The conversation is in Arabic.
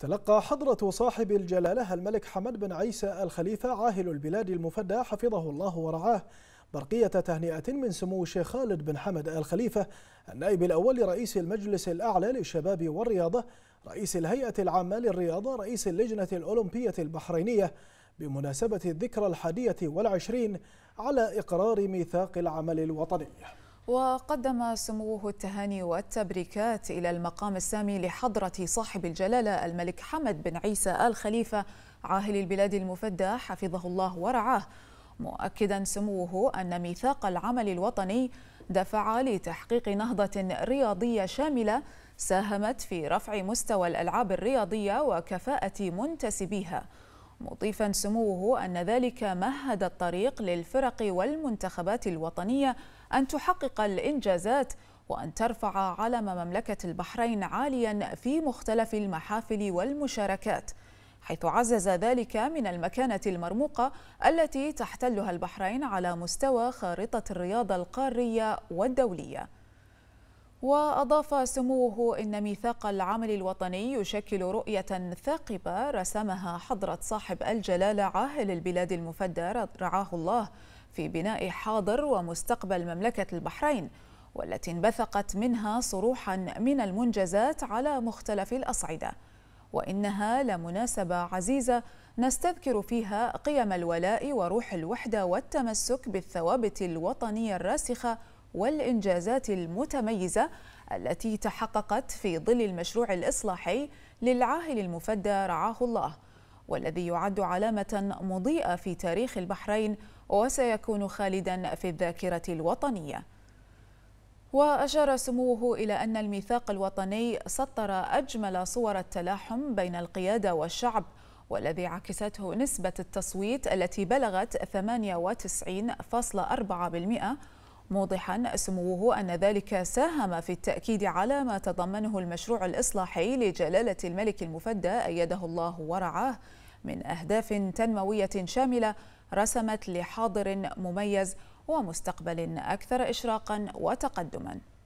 تلقى حضرة صاحب الجلالة الملك حمد بن عيسى الخليفة عاهل البلاد المفدى حفظه الله ورعاه برقية تهنئة من سمو الشيخ خالد بن حمد الخليفة النائب الأول لرئيس المجلس الأعلى للشباب والرياضة رئيس الهيئة العامة للرياضة رئيس اللجنة الأولمبية البحرينية بمناسبة الذكرى الحادية والعشرين على إقرار ميثاق العمل الوطني وقدم سموه التهاني والتبريكات إلى المقام السامي لحضرة صاحب الجلالة الملك حمد بن عيسى آل خليفة عاهل البلاد المفدى حفظه الله ورعاه مؤكدا سموه أن ميثاق العمل الوطني دفع لتحقيق نهضة رياضية شاملة ساهمت في رفع مستوى الألعاب الرياضية وكفاءة منتسبيها مضيفا سموه أن ذلك مهد الطريق للفرق والمنتخبات الوطنية أن تحقق الإنجازات وأن ترفع علم مملكة البحرين عاليا في مختلف المحافل والمشاركات حيث عزز ذلك من المكانة المرموقة التي تحتلها البحرين على مستوى خارطة الرياضة القارية والدولية وأضاف سموه أن ميثاق العمل الوطني يشكل رؤية ثاقبة رسمها حضرة صاحب الجلالة عاهل البلاد المفدى رعاه الله في بناء حاضر ومستقبل مملكة البحرين والتي انبثقت منها صروحا من المنجزات على مختلف الأصعدة وإنها لمناسبة عزيزة نستذكر فيها قيم الولاء وروح الوحدة والتمسك بالثوابت الوطنية الراسخة والإنجازات المتميزة التي تحققت في ظل المشروع الإصلاحي للعاهل المفدى رعاه الله والذي يعد علامة مضيئة في تاريخ البحرين وسيكون خالدا في الذاكرة الوطنية وأشار سموه إلى أن الميثاق الوطني سطر أجمل صور التلاحم بين القيادة والشعب والذي عكسته نسبة التصويت التي بلغت 98.4% موضحا سموه أن ذلك ساهم في التأكيد على ما تضمنه المشروع الإصلاحي لجلالة الملك المفدى أيده الله ورعاه من أهداف تنموية شاملة رسمت لحاضر مميز ومستقبل أكثر إشراقا وتقدما